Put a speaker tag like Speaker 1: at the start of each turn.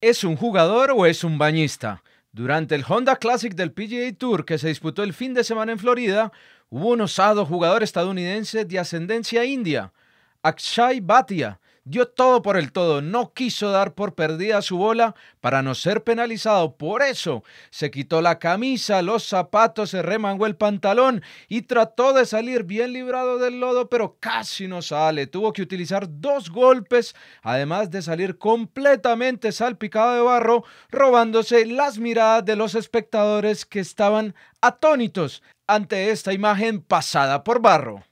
Speaker 1: ¿Es un jugador o es un bañista? Durante el Honda Classic del PGA Tour que se disputó el fin de semana en Florida, hubo un osado jugador estadounidense de ascendencia india, Akshay Bhatia, dio todo por el todo, no quiso dar por perdida su bola para no ser penalizado. Por eso se quitó la camisa, los zapatos, se remangó el pantalón y trató de salir bien librado del lodo, pero casi no sale. Tuvo que utilizar dos golpes, además de salir completamente salpicado de barro, robándose las miradas de los espectadores que estaban atónitos ante esta imagen pasada por barro.